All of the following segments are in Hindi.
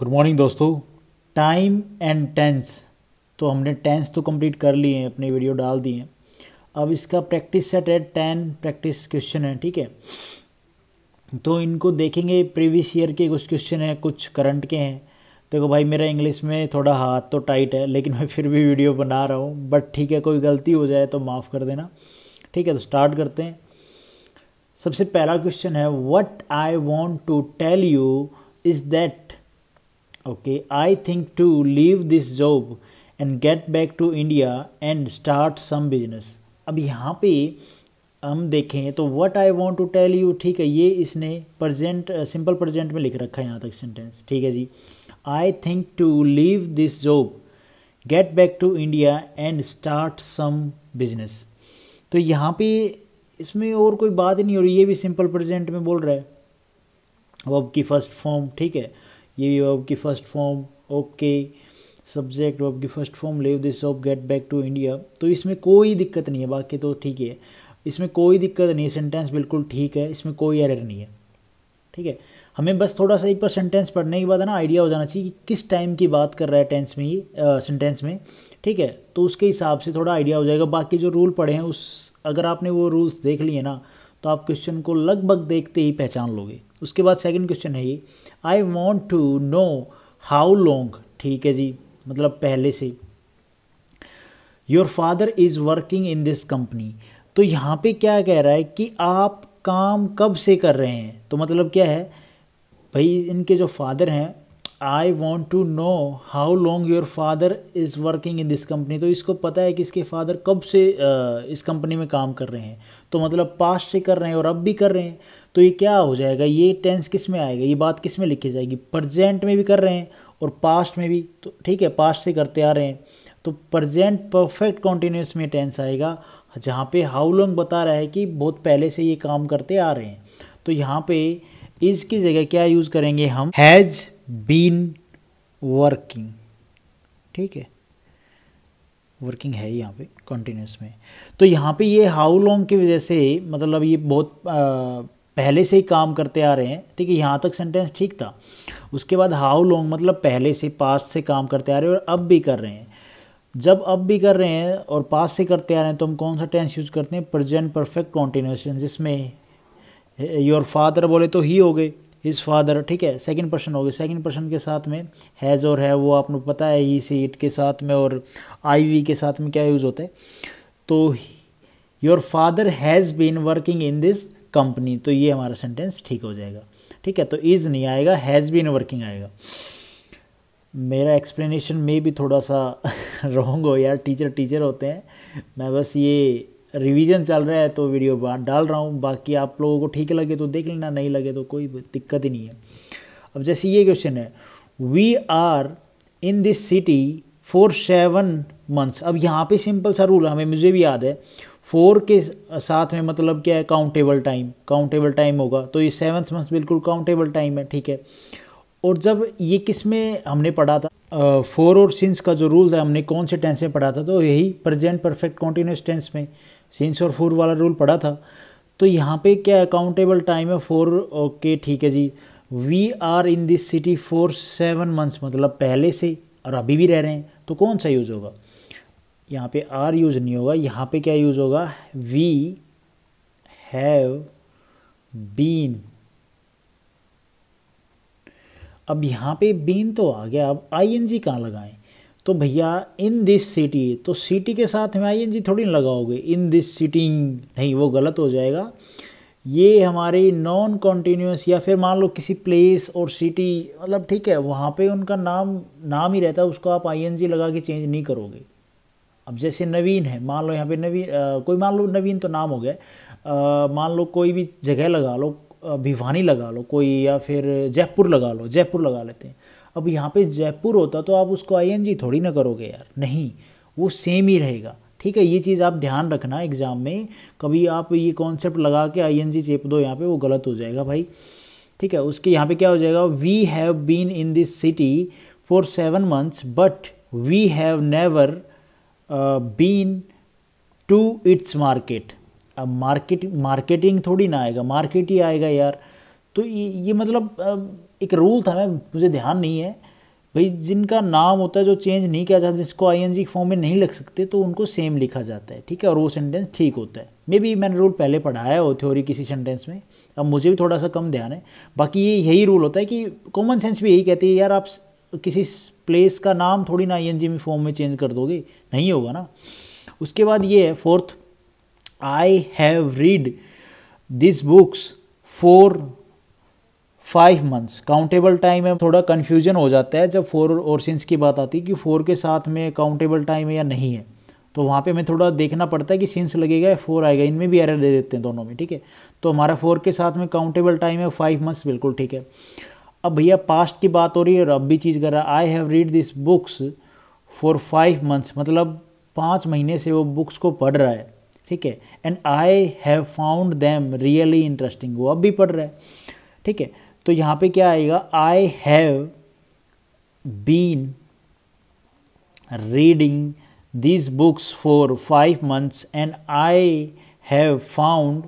गुड मॉर्निंग दोस्तों टाइम एंड टेंस तो हमने टेंस तो कंप्लीट कर लिए हैं अपने वीडियो डाल दिए हैं अब इसका प्रैक्टिस सेट है टेन प्रैक्टिस क्वेश्चन है ठीक है तो इनको देखेंगे प्रीवियस ईयर के कुछ क्वेश्चन हैं कुछ करंट के हैं देखो तो भाई मेरा इंग्लिश में थोड़ा हाथ तो टाइट है लेकिन मैं फिर भी वीडियो बना रहा हूँ बट ठीक है कोई गलती हो जाए तो माफ़ कर देना ठीक है तो स्टार्ट करते हैं सबसे पहला क्वेश्चन है what I want to tell you is that okay i think to leave this job and get back to India and start some business अब यहाँ पे हम देखें तो what I want to tell you ठीक है ये इसने प्रजेंट सिंपल प्रजेंट में लिख रखा है यहाँ तक सेंटेंस ठीक है जी I think to leave this job get back to India and start some business तो यहाँ पे इसमें और कोई बात ही नहीं हो रही ये भी सिंपल प्रजेंट में बोल रहा है अब की फर्स्ट फॉर्म ठीक है ये भी वर्ब की first form okay subject verb की first form leave this off get back to India तो इसमें कोई दिक्कत नहीं है बाकी तो ठीक है इसमें कोई दिक्कत नहीं है सेंटेंस बिल्कुल ठीक है इसमें कोई एरर नहीं है ठीक है हमें बस थोड़ा सा एक बार सेंटेंस पढ़ने के बाद है ना आइडिया हो जाना चाहिए कि किस टाइम की बात कर रहा है टेंस में ही सेंटेंस में ठीक है तो उसके हिसाब से थोड़ा आइडिया हो जाएगा बाकी जो रूल पढ़े हैं उस अगर आपने वो रूल्स देख लिए ना तो आप क्वेश्चन को लगभग देखते ही पहचान लोगे उसके बाद सेकंड क्वेश्चन है ये I want to know how long ठीक है जी मतलब पहले से your father is working in this company तो यहाँ पे क्या कह रहा है कि आप काम कब से कर रहे हैं तो मतलब क्या है भाई इनके जो फादर हैं I want to know how long your father is working in this company तो इसको पता है कि इसके फादर कब से इस कंपनी में काम कर रहे हैं तो मतलब पास्ट से कर रहे हैं और अब भी कर रहे हैं तो ये क्या हो जाएगा ये टेंस किस में आएगा ये बात किस में लिखी जाएगी प्रजेंट में भी कर रहे हैं और पास्ट में भी तो ठीक है पास्ट से करते आ रहे हैं तो प्रजेंट परफेक्ट कॉन्टीन्यूस में टेंस आएगा जहाँ पे हाउ लॉन्ग बता रहा है कि बहुत पहले से ये काम करते आ रहे हैं तो यहाँ पे इसकी जगह क्या यूज़ करेंगे हम हैज़ बीन वर्किंग ठीक है वर्किंग है यहाँ पे कंटिन्यूस में तो यहाँ पे ये हाउ लॉन्ग की वजह से मतलब ये बहुत आ, पहले से ही काम करते आ रहे हैं ठीक है यहाँ तक सेंटेंस ठीक था उसके बाद हाउ लॉन्ग मतलब पहले से पास्ट से काम करते आ रहे हैं और अब भी कर रहे हैं जब अब भी कर रहे हैं और पास से करते आ रहे हैं तो हम कौन सा टेंस यूज़ करते हैं प्रजेंट परफेक्ट कॉन्टिन्यूस जिसमें योर फादर बोले तो ही हो गए हिज फादर ठीक है सेकंड पर्सन हो गए सेकंड पर्सन के साथ में हैज़ और है वो आपको पता है ही सी इट के साथ में और आई वी के साथ में क्या यूज़ होता है तो your father has been working in this company तो ये हमारा सेंटेंस ठीक हो जाएगा ठीक है तो इज़ नहीं आएगा हैज़ बीन वर्किंग आएगा मेरा एक्सप्लेनेशन में भी थोड़ा सा रॉन्ग हो यार टीचर टीचर होते हैं मैं बस ये रिवीजन चल रहा है तो वीडियो डाल रहा हूँ बाकी आप लोगों को ठीक लगे तो देख लेना नहीं लगे तो कोई दिक्कत ही नहीं है अब जैसे ये क्वेश्चन है we are in this city for seven months अब यहाँ पे सिंपल सा रूल हमें मुझे भी याद है फोर के साथ में मतलब क्या है काउंटेबल टाइम काउंटेबल टाइम होगा तो ये सेवन्थ मंथ बिल्कुल काउंटेबल टाइम है ठीक है और जब ये किस में हमने पढ़ा था फोर और सिंस का जो रूल था हमने कौन से टेंस में पढ़ा था तो यही प्रेजेंट परफेक्ट कॉन्टीन्यूस टेंस में सिंस और फोर वाला रूल पढ़ा था तो यहाँ पे क्या अकाउंटेबल टाइम है फोर ओके ठीक है जी we are in this city for seven months मतलब पहले से और अभी भी रह रहे हैं तो कौन सा यूज़ होगा यहाँ पे आर यूज़ नहीं होगा यहाँ पे क्या यूज़ होगा वी हैव बीन अब यहाँ पे बीन तो आ गया अब आई एन जी कहाँ लगाएं तो भैया इन दिस सिटी तो सिटी के साथ में आई एन जी थोड़ी लगाओगे इन दिस सिटी नहीं वो गलत हो जाएगा ये हमारी नॉन कॉन्टीन्यूस या फिर मान लो किसी प्लेस और सिटी मतलब ठीक है वहाँ पे उनका नाम नाम ही रहता है उसको आप आई एन जी लगा के चेंज नहीं करोगे अब जैसे नवीन है मान लो यहाँ पे नवीन आ, कोई मान लो नवीन तो नाम हो गया मान लो कोई भी जगह लगा लो भिवानी लगा लो कोई या फिर जयपुर लगा लो जयपुर लगा लेते हैं अब यहाँ पे जयपुर होता तो आप उसको आई थोड़ी ना करोगे यार नहीं वो सेम ही रहेगा ठीक है ये चीज़ आप ध्यान रखना एग्ज़ाम में कभी आप ये कॉन्सेप्ट लगा के आई एन जी चेप दो यहाँ पे वो गलत हो जाएगा भाई ठीक है उसके यहाँ पे क्या हो जाएगा we have been in this city for seven months but we have never been to its market अब मार्केट मार्केटिंग थोड़ी ना आएगा मार्केट ही आएगा यार तो ये ये मतलब एक रूल था मैं मुझे ध्यान नहीं है भाई जिनका नाम होता है जो चेंज नहीं किया जाता जिसको आई एन जी फॉर्म में नहीं लग सकते तो उनको सेम लिखा जाता है ठीक है और वो सेंटेंस ठीक होता है मे बी मैंने रूल पहले पढ़ाया हो थ्योरी किसी सेंटेंस में अब मुझे भी थोड़ा सा कम ध्यान है बाकी ये यही रूल होता है कि कॉमन सेंस भी यही कहती है यार आप किसी प्लेस का नाम थोड़ी ना आई में फॉर्म में चेंज कर दोगे नहीं होगा ना उसके बाद ये है fourth I have read this books for five months countable time है थोड़ा कन्फ्यूजन हो जाता है जब फोर और सिंस की बात आती है कि फोर के साथ में काउंटेबल टाइम है या नहीं है तो वहाँ पे हमें थोड़ा देखना पड़ता है कि सिंस लगेगा या फोर आएगा इनमें भी एरर दे देते हैं दोनों में ठीक है तो हमारा फोर के साथ में काउंटेबल टाइम है फाइव मंथ्स बिल्कुल ठीक है अब भैया पास्ट की बात हो रही है और अब भी चीज़ कर रहा है I have read this books for five months मतलब पाँच महीने से वो बुक्स को पढ़ रहा है ठीक है and I have found them really interesting वो अब भी पढ़ रहा है ठीक है तो यहाँ पे क्या आएगा I have been reading this books for five months and I have found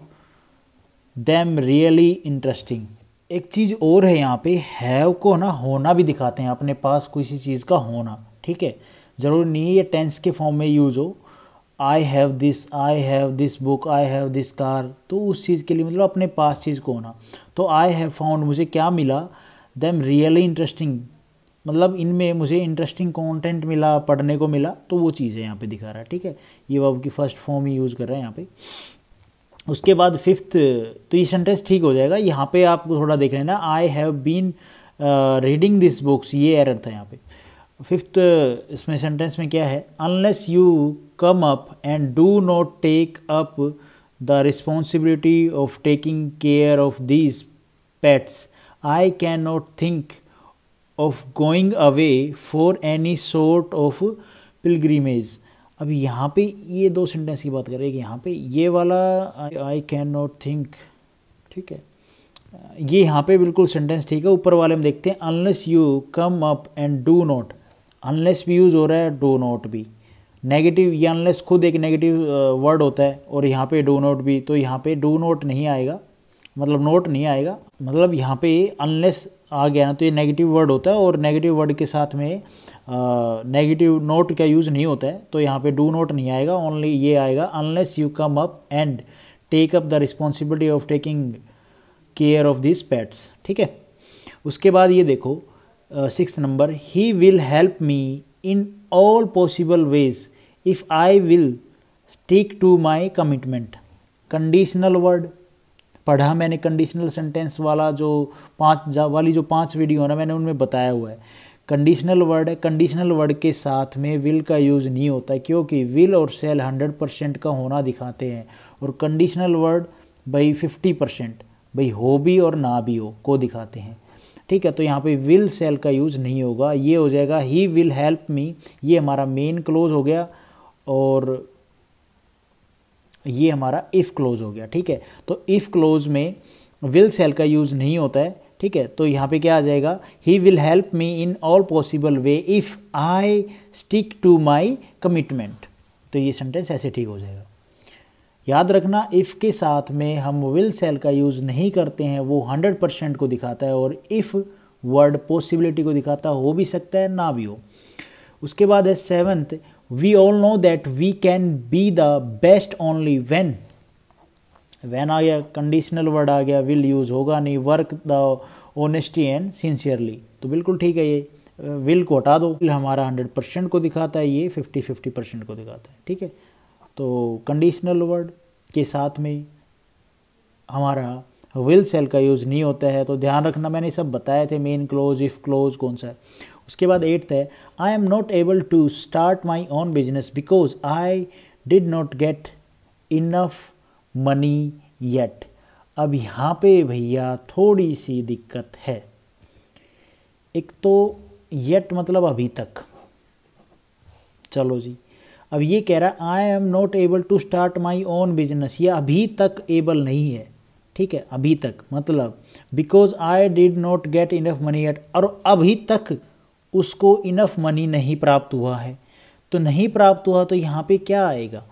them really interesting एक चीज़ और है यहाँ पे हैव को ना होना भी दिखाते हैं अपने पास किसी चीज़ का होना ठीक है ज़रूर नहीं है ये टेंस के फॉर्म में यूज हो I have this I have this book I have this car तो उस चीज़ के लिए मतलब अपने पास चीज़ को होना तो आई हैव फाउंड मुझे क्या मिला दैम रियली इंटरेस्टिंग मतलब इनमें मुझे इंटरेस्टिंग कंटेंट मिला पढ़ने को मिला तो वो चीज़ है यहाँ पे दिखा रहा है ठीक है ये वर्ब की फर्स्ट फॉर्म ही यूज़ कर रहा है यहाँ पे उसके बाद फिफ्थ तो ये सेंटेंस ठीक हो जाएगा यहाँ पे आप थोड़ा देख लेना I have been reading this books ये एरर था यहाँ पे फिफ्थ uh, इसमें सेंटेंस में क्या है unless you come up and do not take up the responsibility of taking care of these pets I can not think of going away for any sort of pilgrimage अब यहाँ पे ये दो सेंटेंस की बात करें कि यहाँ पे ये वाला आई कैन नॉट थिंक ठीक है ये यहाँ पे बिल्कुल सेंटेंस ठीक है ऊपर वाले में देखते हैं unless you come up and do not unless भी यूज़ हो रहा है डो नॉट भी नेगेटिव या अनलेस खुद एक नेगेटिव वर्ड uh, होता है और यहाँ पे डो नॉट भी तो यहाँ पे डो नॉट नहीं आएगा मतलब नोट नहीं आएगा मतलब यहाँ पे अनलेस आ गया ना तो ये नेगेटिव वर्ड होता है और नेगेटिव वर्ड के साथ में नेगेटिव नोट का यूज़ नहीं होता है तो यहाँ पे डू नोट नहीं आएगा ओनली ये आएगा unless you come up and take up the responsibility of taking care of this pets ठीक है उसके बाद ये देखो six number he will help me in all possible ways if I will stick to my commitment conditional word पढ़ा मैंने कंडीशनल सेंटेंस वाला जो पाँच वाली जो पाँच वीडियो है ना मैंने उनमें बताया हुआ है कंडीशनल वर्ड है कंडीशनल वर्ड के साथ में विल का यूज़ नहीं होता क्योंकि विल और सेल हंड्रेड परसेंट का होना दिखाते हैं और कंडीशनल वर्ड भाई फिफ्टी परसेंट भाई हो भी और ना भी हो को दिखाते हैं ठीक है तो यहाँ पे विल सेल का यूज़ नहीं होगा ये हो जाएगा ही विल हेल्प मी ये हमारा मेन क्लोज हो गया और ये हमारा इफ़ क्लोज़ हो गया ठीक है तो इफ़ क्लोज़ में विल सेल का यूज़ नहीं होता है ठीक है तो यहाँ पे क्या आ जाएगा he will help me in all possible way if I stick to my commitment तो ये सेंटेंस ऐसे ठीक हो जाएगा याद रखना इफ़ के साथ में हम विल सेल का यूज़ नहीं करते हैं वो हंड्रेड परसेंट को दिखाता है और इफ़ वर्ड पॉसिबिलिटी को दिखाता हो भी सकता है ना भी हो उसके बाद है seventh we all know that we can be the best only when when आ गया कंडीशनल वर्ड आ गया विल यूज़ होगा नहीं work the honesty and sincerely तो बिल्कुल ठीक है ये विल को हटा दो हमारा हंड्रेड परसेंट को दिखाता है ये फिफ्टी फिफ्टी परसेंट को दिखाता है ठीक है तो कंडीशनल वर्ड के साथ में हमारा विल सेल का यूज़ नहीं होता है तो ध्यान रखना मैंने सब बताए थे मेन क्लोज इफ़ क्लोज कौन सा है उसके बाद एट्थ है I am not able to start my own business because I did not get enough money yet अब यहाँ पे भैया थोड़ी सी दिक्कत है एक तो येट मतलब अभी तक चलो जी अब ये कह रहा है I am not able to start my own business ये अभी तक एबल नहीं है ठीक है अभी तक मतलब because I did not get enough money yet और अभी तक उसको इनफ मनी नहीं प्राप्त हुआ है तो नहीं प्राप्त हुआ तो यहाँ पे क्या आएगा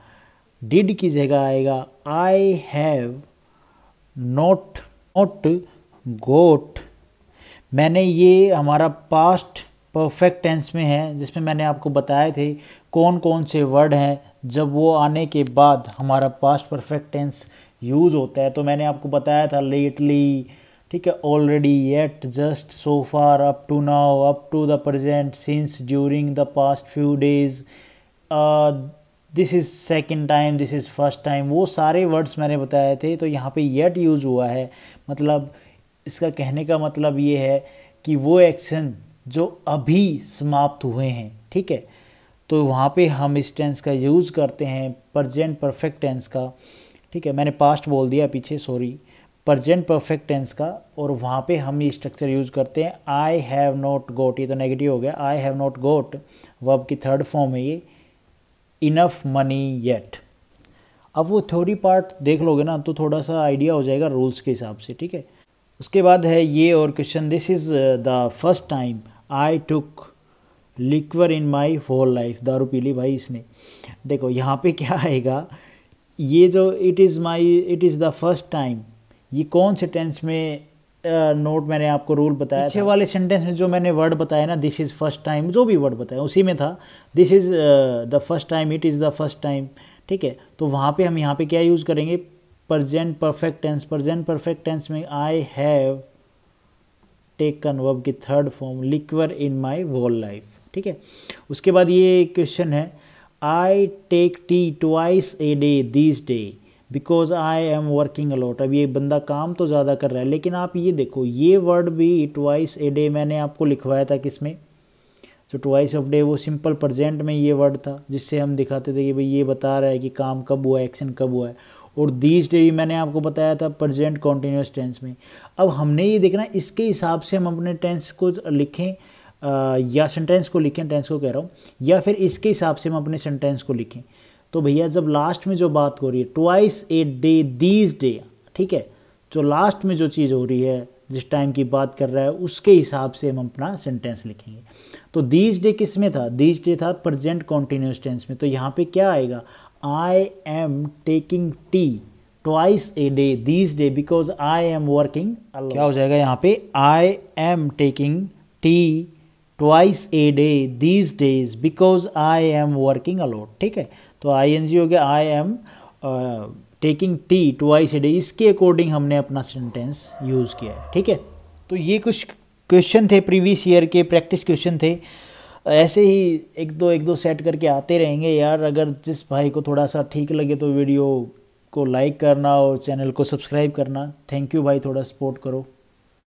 डिड की जगह आएगा I have not not got मैंने ये हमारा पास्ट परफेक्ट टेंस में है जिसमें मैंने आपको बताए थे कौन कौन से वर्ड हैं जब वो आने के बाद हमारा पास्ट परफेक्ट टेंस यूज़ होता है तो मैंने आपको बताया था लेटली ठीक है already yet just so far up to now up to the present since during the past few days this is second time this is first time वो सारे वर्ड्स मैंने बताए थे तो यहाँ पे येट यूज़ हुआ है मतलब इसका कहने का मतलब ये है कि वो एक्शन जो अभी समाप्त हुए हैं ठीक है तो वहाँ पे हम इस टेंस का यूज़ करते हैं प्रजेंट परफेक्ट टेंस का ठीक है मैंने पास्ट बोल दिया पीछे सॉरी प्रजेंट परफेक्ट टेंस का और वहाँ पे हम ये स्ट्रक्चर यूज़ करते हैं आई हैव नॉट गोट ये तो नेगेटिव हो गया I have not got verb की थर्ड फॉर्म है ये इनफ मनी येट अब वो थ्योरी पार्ट देख लोगे ना तो थोड़ा सा आइडिया हो जाएगा रूल्स के हिसाब से ठीक है उसके बाद है ये और question this is the first time I took liquor in my whole life दारू पी ली भाई इसने देखो यहाँ पे क्या आएगा ये जो it is my it is the first time ये कौन से टेंस में नोट uh, मैंने आपको रूल बताया पीछे वाले सेंटेंस में जो मैंने वर्ड बताया ना दिस इज़ फर्स्ट टाइम जो भी वर्ड बताया उसी में था this is the first time it is the first time ठीक है तो वहाँ पे हम यहाँ पे क्या यूज़ करेंगे present perfect tense present perfect tense में आई हैव टेकन वर्ब की third form liquor in my whole life ठीक है उसके बाद ये क्वेश्चन है I take tea twice a day this day because I am working a lot अब ये बंदा काम तो ज़्यादा कर रहा है लेकिन आप ये देखो ये वर्ड भी ट्वाइस ए डे मैंने आपको लिखवाया था किस में जो ट्वाइस ऑफ डे वो सिंपल प्रजेंट में ये वर्ड था जिससे हम दिखाते थे कि भाई ये बता रहा है कि काम कब हुआ एक्शन कब हुआ है और दीज डे भी मैंने आपको बताया था प्रजेंट कॉन्टीन्यूस टेंस में अब हमने ये देखना इसके हिसाब से हम अपने टेंस को लिखें आ, या सेंटेंस को लिखें टेंस को कह रहा हूँ या फिर इसके हिसाब से हम अपने सेंटेंस को लिखें तो भैया जब लास्ट में जो बात हो रही है twice a day these day ठीक है जो लास्ट में जो चीज़ हो रही है जिस टाइम की बात कर रहा है उसके हिसाब से हम अपना सेंटेंस लिखेंगे तो दीज डे किस में था दीज डे था प्रजेंट कॉन्टीन्यूस टेंस में तो यहाँ पे क्या आएगा I am taking tea twice a day these day because I am working क्या हो जाएगा यहाँ पे I am taking tea twice a day these days because I am working a lot ठीक है तो आई एन जी हो गया I am taking tea twice a day इसके अकॉर्डिंग हमने अपना सेंटेंस यूज़ किया है ठीक है तो ये कुछ क्वेश्चन थे प्रीवियस ईयर के प्रैक्टिस क्वेश्चन थे ऐसे ही एक दो एक दो सेट करके आते रहेंगे यार अगर जिस भाई को थोड़ा सा ठीक लगे तो वीडियो को लाइक करना और चैनल को सब्सक्राइब करना थैंक यू भाई थोड़ा सपोर्ट करो